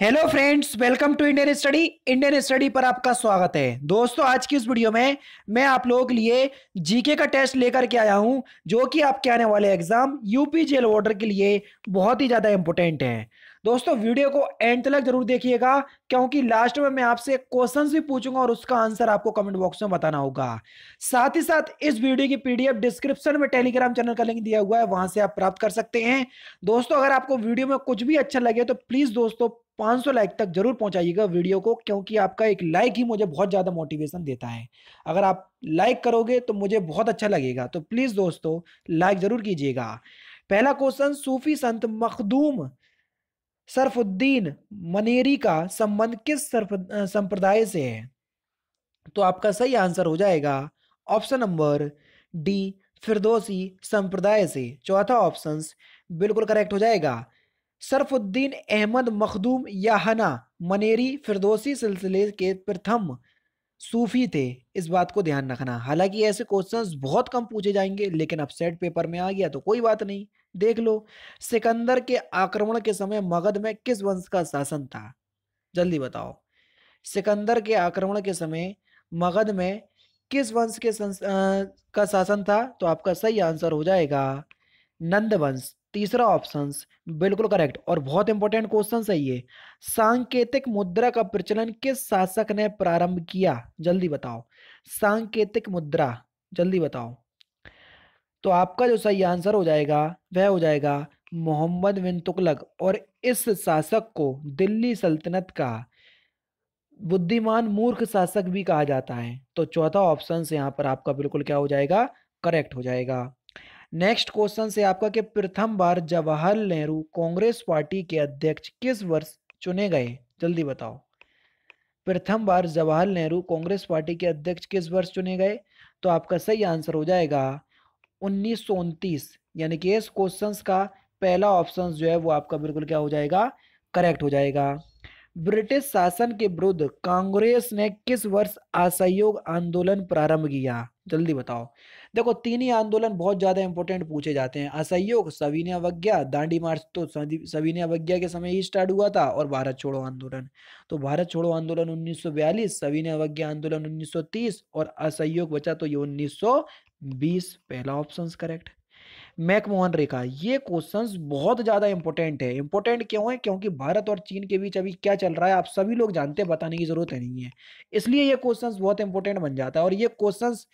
hello friends welcome to Indian study Indian study पर आपका स्वागत है दोस्तों आज की इस वीडियो में मैं आप लोगों के लिए जीके का टेस्ट लेकर के आया हूं जो कि आपके आने वाले एग्जाम यूपी जेल ऑर्डर के लिए बहुत ही ज़्यादा इंपॉर्टेंट है दोस्तों वीडियो को एंड तक जरूर देखिएगा क्योंकि लास्ट में मैं आपसे क्वेश्चन भी पूछूंगा और उसका आंसर आपको कमेंट बॉक्स में बताना होगा साथ ही साथ इस वीडियो की पीडीएफ डिस्क्रिप्शन में टेलीग्राम चैनल का लिंक दिया हुआ है वहां से आप प्राप्त कर सकते हैं दोस्तों अगर आपको वीडियो में कुछ भी अच्छा लगे तो प्लीज दोस्तों 500 लाइक तक जरूर पहुंचाइएगा वीडियो को क्योंकि आपका एक लाइक ही मुझे बहुत ज़्यादा मोटिवेशन देता है अगर आप लाइक करोगे तो मुझे बहुत अच्छा लगेगा तो प्लीज़ दोस्तों लाइक ज़रूर कीजिएगा पहला क्वेश्चन सूफी संत मखदूम सरफुद्दीन मनेरी का संबंध किस संप्रदाय से है तो आपका सही आंसर हो जाएगा ऑप्शन नंबर डी फिरदोसी संप्रदाय से चौथा ऑप्शन बिल्कुल करेक्ट हो जाएगा सरफुद्दीन अहमद मखदूम याहना मनेरी फिरदोसी सिलसिले के प्रथम सूफी थे इस बात को ध्यान रखना हालांकि ऐसे क्वेश्चंस बहुत कम पूछे जाएंगे लेकिन अब सेट पेपर में आ गया तो कोई बात नहीं देख लो सिकंदर के आक्रमण के समय मगध में किस वंश का शासन था जल्दी बताओ सिकंदर के आक्रमण के समय मगध में किस वंश के संस, आ, का शासन था तो आपका सही आंसर हो जाएगा नंद वंश तीसरा ऑप्शन बिल्कुल करेक्ट और बहुत इंपॉर्टेंट क्वेश्चन है ये सांकेतिक मुद्रा का प्रचलन किस शासक ने प्रारंभ किया जल्दी बताओ सांकेतिक मुद्रा जल्दी बताओ तो आपका जो सही आंसर हो जाएगा वह हो जाएगा मोहम्मद बिन तुगलक और इस शासक को दिल्ली सल्तनत का बुद्धिमान मूर्ख शासक भी कहा जाता है तो चौथा ऑप्शन यहाँ पर आपका बिल्कुल क्या हो जाएगा करेक्ट हो जाएगा नेक्स्ट क्वेश्चन से आपका कि प्रथम बार जवाहरलाल नेहरू कांग्रेस पार्टी के अध्यक्ष किस वर्ष चुने गए जल्दी बताओ प्रथम बार जवाहरलाल नेहरू कांग्रेस पार्टी के अध्यक्ष किस वर्ष चुने गए तो आपका सही आंसर हो जाएगा उन्नीस यानी कि इस क्वेश्चन का पहला ऑप्शन जो है वो आपका बिल्कुल क्या हो जाएगा करेक्ट हो जाएगा ब्रिटिश शासन के विरुद्ध कांग्रेस ने किस वर्ष असहयोग आंदोलन प्रारंभ किया जल्दी बताओ देखो तीन ही आंदोलन बहुत ज़्यादा इंपॉर्टेंट पूछे जाते हैं असहयोग सविनय अवज्ञा दांडी मार्च तो सविनय अवज्ञा के समय ही स्टार्ट हुआ था और भारत छोड़ो आंदोलन तो भारत छोड़ो आंदोलन उन्नीस सौ सविनय अवज्ञा आंदोलन तीस और असहयोग बचा तो ये बीस पहला ऑप्शन करेक्ट मैकमोहन रेखा ये क्वेश्चंस बहुत ज़्यादा इंपॉर्टेंट है इंपॉर्टेंट क्यों है क्योंकि भारत और चीन के बीच अभी क्या चल रहा है आप सभी लोग जानते हैं बताने की ज़रूरत है नहीं है इसलिए ये क्वेश्चंस बहुत इंपॉर्टेंट बन जाता है और ये क्वेश्चंस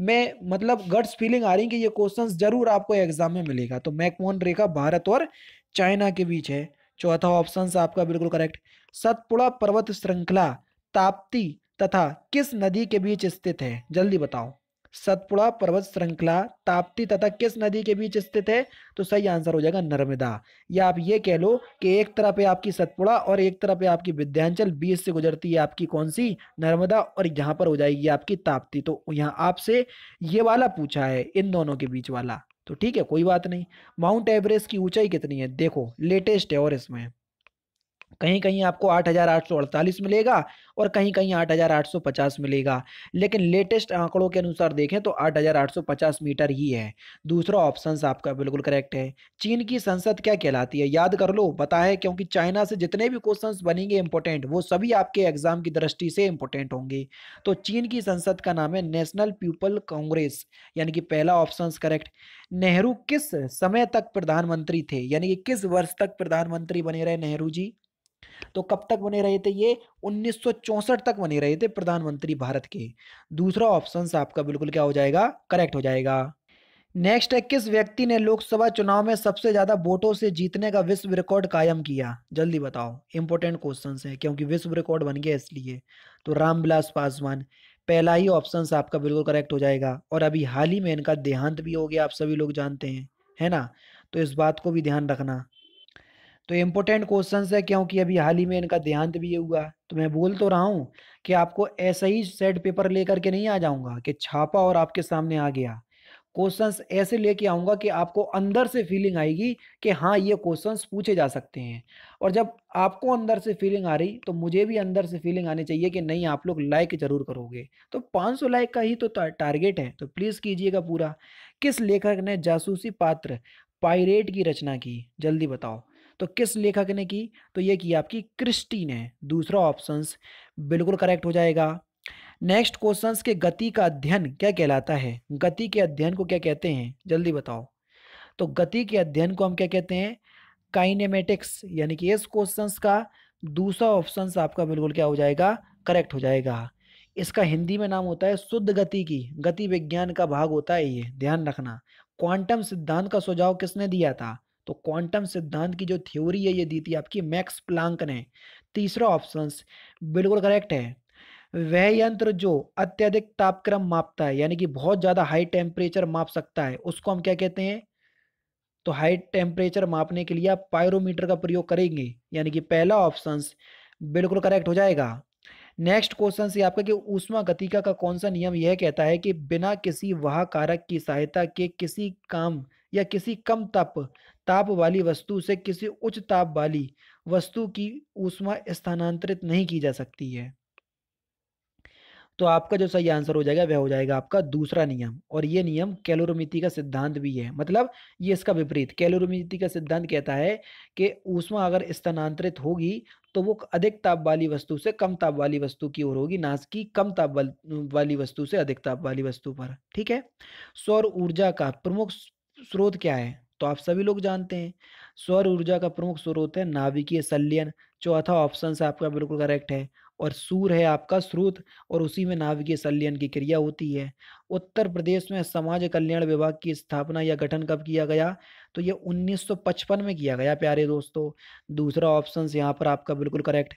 में मतलब गट्स फीलिंग आ रही कि ये क्वेश्चन जरूर आपको एग्जाम में मिलेगा तो मैकमोहन रेखा भारत और चाइना के बीच है चौथा ऑप्शन आपका बिल्कुल करेक्ट सतपुड़ा पर्वत श्रृंखला ताप्ती तथा किस नदी के बीच स्थित है जल्दी बताओ सतपुड़ा पर्वत श्रृंखला ताप्ती तथा किस नदी के बीच स्थित है तो सही आंसर हो जाएगा नर्मदा या आप ये कह लो कि एक तरफ है आपकी सतपुड़ा और एक तरफ है आपकी विध्यांचल बीच से गुजरती है आपकी कौन सी नर्मदा और यहाँ पर हो जाएगी आपकी ताप्ती तो यहाँ आपसे ये वाला पूछा है इन दोनों के बीच वाला तो ठीक है कोई बात नहीं माउंट एवरेस्ट की ऊंचाई कितनी है देखो लेटेस्ट है और इसमें कहीं कहीं आपको 8,848 मिलेगा और कहीं कहीं 8,850 मिलेगा लेकिन लेटेस्ट आंकड़ों के अनुसार देखें तो 8,850 मीटर ही है दूसरा ऑप्शन आपका बिल्कुल करेक्ट है चीन की संसद क्या कहलाती है याद कर लो बताए क्योंकि चाइना से जितने भी क्वेश्चन बनेंगे इंपॉर्टेंट वो सभी आपके एग्जाम की दृष्टि से इंपॉर्टेंट होंगे तो चीन की संसद का नाम है नेशनल पीपल कांग्रेस यानी कि पहला ऑप्शन करेक्ट नेहरू किस समय तक प्रधानमंत्री थे यानी कि किस वर्ष तक प्रधानमंत्री बने रहे नेहरू जी तो कब तक बने रहे थे ये 1964 तक बने रहे थे प्रधानमंत्री भारत के दूसरा ऑप्शन आपका बिल्कुल क्या हो जाएगा करेक्ट हो जाएगा नेक्स्ट है किस व्यक्ति ने लोकसभा चुनाव में सबसे ज्यादा वोटों से जीतने का विश्व रिकॉर्ड कायम किया जल्दी बताओ इंपॉर्टेंट क्वेश्चन है क्योंकि विश्व रिकॉर्ड बन गया इसलिए तो रामविलास पासवान पहला ही ऑप्शन आपका बिल्कुल करेक्ट हो जाएगा और अभी हाल ही में इनका देहांत भी हो गया आप सभी लोग जानते हैं है ना तो इस बात को भी ध्यान रखना तो इम्पोर्टेंट क्वेश्चन है क्योंकि अभी हाल ही में इनका देहांत भी ये हुआ तो मैं बोल तो रहा हूँ कि आपको ऐसा ही सेट पेपर लेकर के नहीं आ जाऊँगा कि छापा और आपके सामने आ गया क्वेश्चंस ऐसे लेके आऊँगा कि आपको अंदर से फीलिंग आएगी कि हाँ ये क्वेश्चंस पूछे जा सकते हैं और जब आपको अंदर से फीलिंग आ रही तो मुझे भी अंदर से फीलिंग आनी चाहिए कि नहीं आप लोग लाइक जरूर करोगे तो 500 लाइक का ही तो टारगेट है तो प्लीज़ कीजिएगा पूरा किस लेखक ने जासूसी पात्र पायरेट की रचना की जल्दी बताओ तो किस लेखक ने की तो ये की आपकी क्रिस्टी ने दूसरा ऑप्शन बिल्कुल करेक्ट हो जाएगा नेक्स्ट क्वेश्चन के गति का अध्ययन क्या कहलाता है गति के अध्ययन को क्या कहते हैं जल्दी बताओ तो गति के अध्ययन को हम क्या कहते हैं काइनेमेटिक्स यानी कि इस क्वेश्चन का दूसरा ऑप्शन आपका बिल्कुल क्या हो जाएगा करेक्ट हो जाएगा इसका हिंदी में नाम होता है शुद्ध गति की गति विज्ञान का भाग होता है ये ध्यान रखना क्वांटम सिद्धांत का सुझाव किसने दिया था तो क्वांटम सिद्धांत की जो थ्योरी है ये दी थी आपकी मैक्स प्लांक ने तीसरा ऑप्शन बिल्कुल करेक्ट है वह यंत्र जो अत्यधिक तापक्रम मापता है यानी कि बहुत ज़्यादा हाई टेम्परेचर माप सकता है उसको हम क्या कहते हैं तो हाई टेम्परेचर मापने के लिए आप पायरोमीटर का प्रयोग करेंगे यानी कि पहला ऑप्शन बिल्कुल करेक्ट हो जाएगा नेक्स्ट क्वेश्चन से आपका कि ऊष्मा गतिका का कौन सा नियम यह कहता है कि बिना किसी वाह कारक की सहायता के किसी काम या किसी कम तप ताप वाली वस्तु से किसी उच्च ताप वाली वस्तु की ऊष्मा स्थानांतरित नहीं की जा सकती है तो आपका जो सही आंसर हो जाएगा वह हो जाएगा आपका दूसरा नियम और ये नियम कैलोरोमिति का सिद्धांत भी है मतलब ये इसका विपरीत कैलोरोमिति का सिद्धांत कहता है कि ऊष्मा अगर स्थानांतरित होगी तो वो अधिक ताप वाली वस्तु से कम ताप वाली वस्तु की ओर होगी नाश की कम ताप वाली वस्तु से अधिक ताप वाली वस्तु पर ठीक है सौर ऊर्जा का प्रमुख स्रोत क्या है तो आप सभी लोग जानते हैं सौर ऊर्जा का प्रमुख स्रोत है नाभिकीय संलयन चौथा ऑप्शन आपका बिल्कुल करेक्ट है और सूर है आपका स्रोत और उसी में नाभिकीय संलयन की क्रिया होती है उत्तर प्रदेश में समाज कल्याण विभाग की स्थापना या गठन कब किया गया तो ये 1955 में किया गया प्यारे दोस्तों दूसरा ऑप्शन यहाँ पर आपका बिल्कुल करेक्ट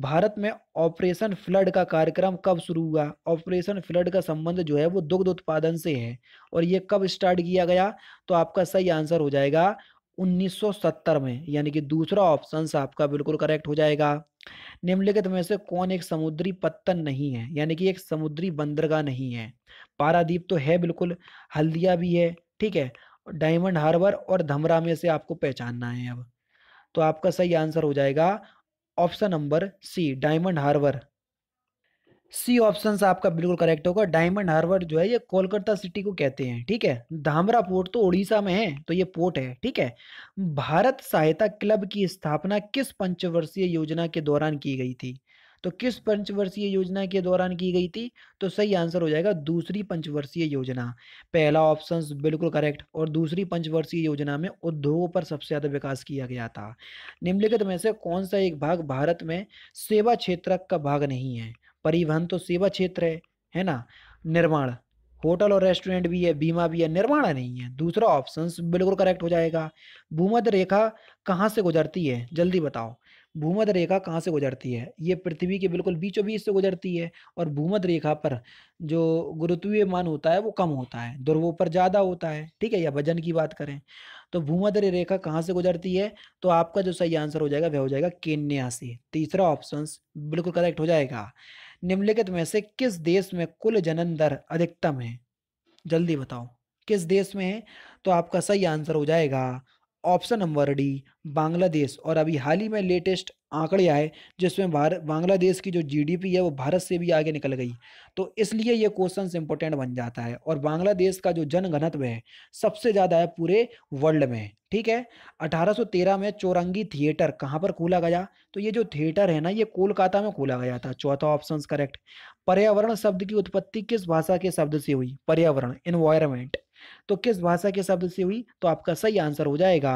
भारत में ऑपरेशन फ्लड का कार्यक्रम कब शुरू हुआ ऑपरेशन फ्लड का संबंध जो है वो दुग्ध उत्पादन से है और ये कब स्टार्ट किया गया तो आपका सही आंसर हो जाएगा 1970 में यानी कि दूसरा ऑप्शन आपका बिल्कुल करेक्ट हो जाएगा निम्नलिखित में से कौन एक समुद्री पत्तन नहीं है यानी कि एक समुद्री बंदरगाह नहीं है पारादीप तो है बिल्कुल हल्दिया भी है ठीक है डायमंड हार्बर और धमरा में से आपको पहचानना है अब तो आपका सही आंसर हो जाएगा option number C Diamond Harbour C option आपका बिल्कुल करेक्ट होगा डायमंड हार्बर जो है ये कोलकाता सिटी को कहते हैं ठीक है धामरा पोर्ट तो उड़ीसा में है तो ये पोर्ट है ठीक है भारत सहायता क्लब की स्थापना किस पंचवर्षीय योजना के दौरान की गई थी तो किस पंचवर्षीय योजना के दौरान की गई थी तो सही आंसर हो जाएगा दूसरी पंचवर्षीय योजना पहला ऑप्शन बिल्कुल करेक्ट और दूसरी पंचवर्षीय योजना में उद्योगों पर सबसे ज़्यादा विकास किया गया था निम्नलिखित में से कौन सा एक भाग भारत में सेवा क्षेत्र का भाग नहीं है परिवहन तो सेवा क्षेत्र है है ना निर्माण होटल और रेस्टोरेंट भी है बीमा भी है निर्माण नहीं है दूसरा ऑप्शन बिल्कुल करेक्ट हो जाएगा भूमध रेखा कहाँ से गुजरती है जल्दी बताओ भूमध रेखा कहाँ से गुजरती है ये पृथ्वी के बिल्कुल बीचों बीच से गुजरती है और भूमध रेखा पर जो गुरुत्वीय मान होता है वो कम होता है ध्रुवों पर ज़्यादा होता है ठीक है या वजन की बात करें तो भूमध रेखा कहाँ से गुजरती है तो आपका जो सही आंसर हो जाएगा वह हो जाएगा केन्या से तीसरा ऑप्शन बिल्कुल करेक्ट हो जाएगा निम्नलिखित में से किस देश में कुल जनन दर अधिकतम है जल्दी बताओ किस देश में है तो आपका सही आंसर हो जाएगा ऑप्शन नंबर डी बांग्लादेश और अभी हाल ही में लेटेस्ट आंकड़े आए जिसमें भारत बांग्लादेश की जो जीडीपी है वो भारत से भी आगे निकल गई तो इसलिए ये क्वेश्चन इंपॉर्टेंट बन जाता है और बांग्लादेश का जो जनघनत्व है सबसे ज़्यादा है पूरे वर्ल्ड में ठीक है 1813 में चोरंगी थिएटर कहाँ पर खोला गया तो ये जो थिएटर है ना ये कोलकाता में खोला गया था चौथा ऑप्शन करेक्ट पर्यावरण शब्द की उत्पत्ति किस भाषा के शब्द से हुई पर्यावरण इन्वायरमेंट तो किस भाषा के शब्द से हुई तो आपका सही आंसर हो जाएगा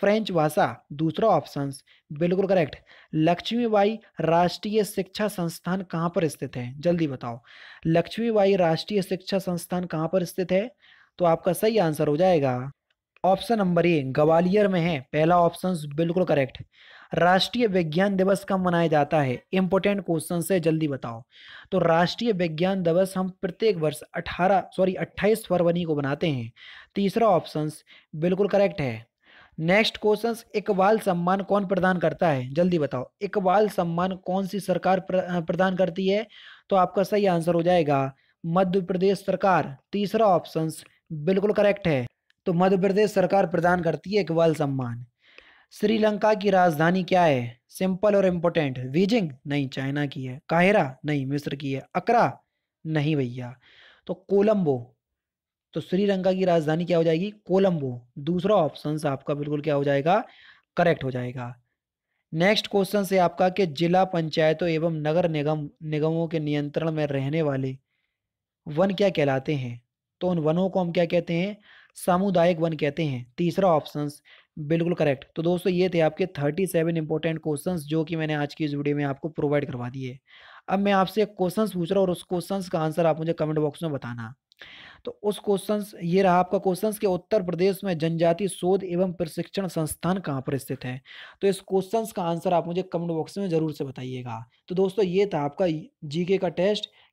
फ्रेंच भाषा दूसरा ऑप्शन बिल्कुल करेक्ट लक्ष्मीबाई राष्ट्रीय शिक्षा संस्थान कहाँ पर स्थित है जल्दी बताओ लक्ष्मीबाई राष्ट्रीय शिक्षा संस्थान कहाँ पर स्थित है तो आपका सही आंसर हो जाएगा ऑप्शन नंबर ए ग्वालियर में है पहला ऑप्शन बिल्कुल करेक्ट राष्ट्रीय विज्ञान दिवस कब मनाया जाता है इंपॉर्टेंट क्वेश्चन से जल्दी बताओ तो राष्ट्रीय विज्ञान दिवस हम प्रत्येक वर्ष 18 सॉरी 28 फरवरी को मनाते हैं तीसरा ऑप्शन बिल्कुल करेक्ट है नेक्स्ट क्वेश्चन इकबाल सम्मान कौन प्रदान करता है जल्दी बताओ इकबाल सम्मान कौन सी सरकार प्रदान करती है तो आपका सही आंसर हो जाएगा मध्य प्रदेश सरकार तीसरा ऑप्शन बिल्कुल करेक्ट है तो मध्य प्रदेश सरकार प्रदान करती है इकबाल सम्मान श्रीलंका की राजधानी क्या है सिंपल और इम्पोर्टेंट बीजिंग नहीं चाइना की है काहिरा नहीं मिस्र की है अकरा नहीं भैया तो कोलंबो तो श्रीलंका की राजधानी क्या हो जाएगी कोलंबो दूसरा ऑप्शन आपका बिल्कुल क्या हो जाएगा करेक्ट हो जाएगा नेक्स्ट क्वेश्चन से आपका कि जिला पंचायतों एवं नगर निगम निगमों के नियंत्रण में रहने वाले वन क्या कहलाते हैं तो उन वनों को हम क्या कहते हैं सामुदायिक वन कहते हैं तीसरा ऑप्शन बिल्कुल करेक्ट तो दोस्तों ये थे आपके थर्टी सेवन इंपॉर्टेंट क्वेश्चन जो कि मैंने आज की इस वीडियो में आपको प्रोवाइड करवा दिए अब मैं आपसे एक क्वेश्चन पूछ रहा हूँ और उस क्वेश्चन का आंसर आप मुझे कमेंट बॉक्स में बताना तो उस क्वेश्चन ये रहा आपका क्वेश्चन के उत्तर प्रदेश में जनजाति शोध एवं प्रशिक्षण संस्थान कहाँ पर स्थित है तो इस क्वेश्चन का आंसर आप मुझे कमेंट बॉक्स में जरूर से बताइएगा तो दोस्तों ये था आपका जीके का टेस्ट